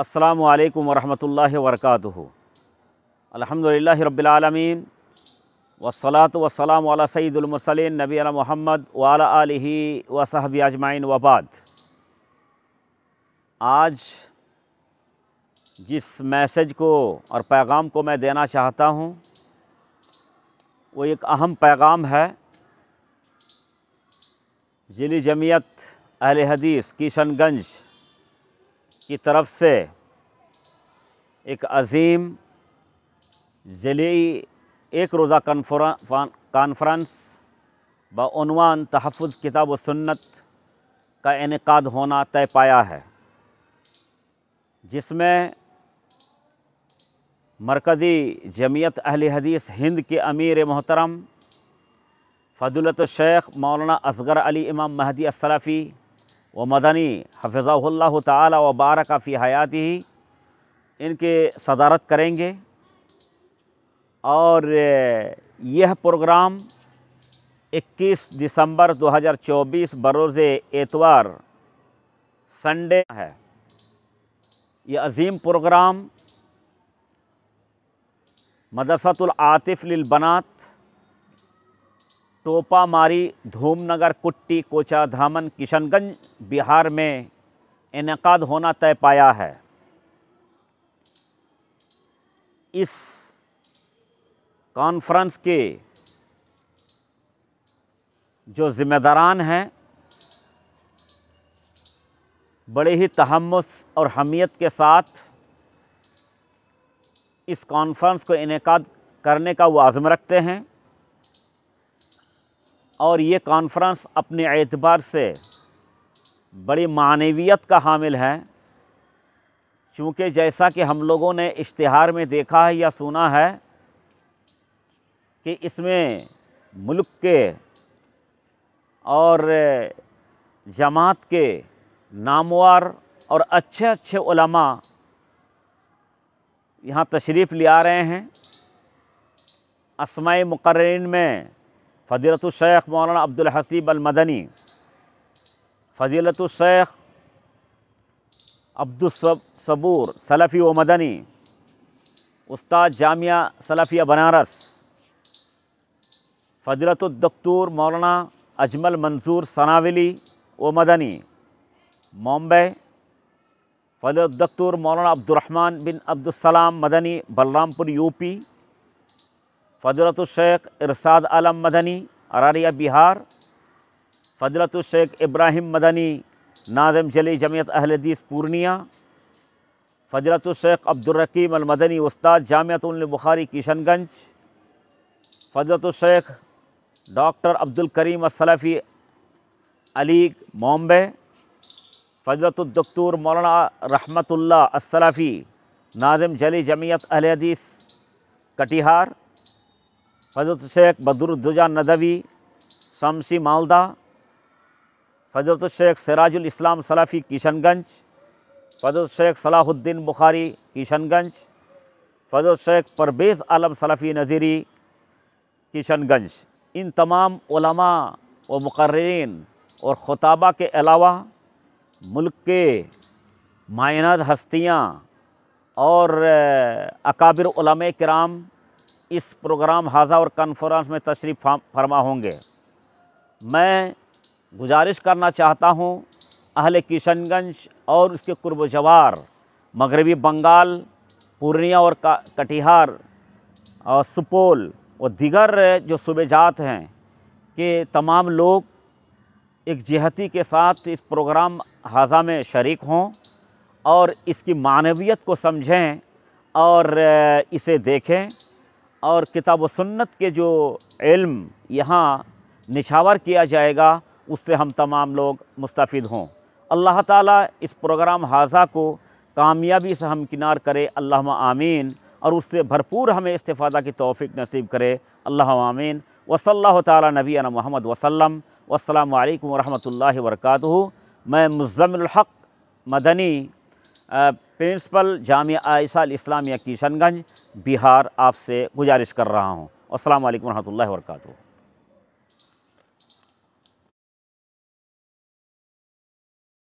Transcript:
अस्सलाम वालेकुम वरहमतुल्लाहि वरकatuh अल्हम्दुलिल्लाह रब्बिल आलमीन वस्सलातु वस्सलाम अला सय्यिदुल मुरसलीन नबी अला मोहम्मद व अला आलिहि व सहबी अजमाइन व बाद आज जिस मैसेज को और पैगाम को मैं देना चाहता हूँ वो एक अहम पैगाम है जिली जमीयत अहल हदीस किशनगंज की तरफ से एक अजीम ज़िली एक रोज़ा कॉन्फ्रेंस बनवान तहफ़ किताब व सुन्नत का इनका होना तय पाया है जिसमें मरकज़ी जमीयत अहल हदीस हिंद के अमीर मोहतरम फदुलत शेख मौलाना असगर अली इमाम महदी असलाफ़ी व मदनी हफ़ाल्ला ताली व बारक फ़ी हयात ही इनके सदारत करेंगे और यह प्रोग्राम 21 दिसंबर 2024 बरोज़ एतवार संडे है यह अजीम प्रोग्राम मदरसतुल आतिफ़ बनात टोपामारी धूमनगर कुट्टी कोचा धामन किशनगंज बिहार में इनका होना तय पाया है इस कॉन्फ्रेंस के जो ज़िम्मेदारान हैं बड़े ही तहमस और हमियत के साथ इस कॉन्फ्रेंस को इनका करने का वो आज़म रखते हैं और ये कॉन्फ्रेंस अपने एतबार से बड़ी मानवीयत का हामिल है चूँकि जैसा कि हम लोगों ने इश्तहार में देखा है या सुना है कि इसमें मुल्क के और जमात के नामवार और अच्छे अच्छे उलमा यहाँ तशरीफ़ ले आ रहे हैं असमाय मुकर्रीन में فضيلة الشيخ مولانا عبد الحسيب المدني فضيلة الشيخ عبد الصبور سلفي ومدني أستاذ جامعة سلفية بنارس فضيلة الدكتور مولانا أجمل منصور صناويلي ومدني مومبي فضيلة الدكتور مولانا عبد الرحمن بن عبد السلام مدني بلرامپور يوبي फजरतुलशेख इरसाद आलम मदनी अरारिया बिहार फजरतुलशेख इब्राहिम मदनी नाजम जली जमीयत अहलदीस पूर्णिया फजरतुलशेख अब्दुलरकीम अलमदनी उस्ताद जामियातुल बुखारी किशनगंज फजरतुलशेख डॉक्टर अब्दुल करीम असलफ़ी अलीग बॉम्बे फजरतुलदकतूर मौलाना रहमतुल्ला असलफ़ी नाजम जली जमीयत अहलदीस कटिहार फजरत शेख बदरुद्दुजा नदवी शमसी मालदा फजरत शेख सराजुल इस्लाम सलाफ़ी किशनगंज फजरत शेख सलाहुद्दीन बुखारी किशनगंज फजरत शेख परवेज़ आलम सलाफ़ी नज़ीरी किशनगंज इन तमाम उलमा व मुकर्रीन और ख़ुताबा के अलावा मुल्क के मायनाज हस्तियाँ और अकाबिर कराम इस प्रोग्राम हाजा और कॉन्फ्रेंस में तशरीफ़ फरमा होंगे मैं गुजारिश करना चाहता हूँ अहले किशनगंज और उसके कुर्ब जवार मगरबी बंगाल पूर्णिया और कटिहार और सुपौल और दीगर जो जात हैं कि तमाम लोग एक जहती के साथ इस प्रोग्राम हाजा में शरीक हों और इसकी मानवियत को समझें और इसे देखें और किताब सुन्नत के जो इल्म यहाँ निछावर किया जाएगा उससे हम तमाम लोग मुस्तफ़ हों अल्लाह ताला इस प्रोग्राम हाजा को कामयाबी से हमकिनार करे अल्लाह आमीन और उससे भरपूर हमें इस्तादा की तोफ़ी नसीब करे अल्लाह आमीन वसल्ला ताली नबी महमद वसलम वसलम वरहमल वर्का मैं मुज़मिल हक़ मदनी प्रिंसिपल जामिया इस्लामिया किशनगंज बिहार आपसे गुजारिश कर रहा हूँ असल वरहमल वर्का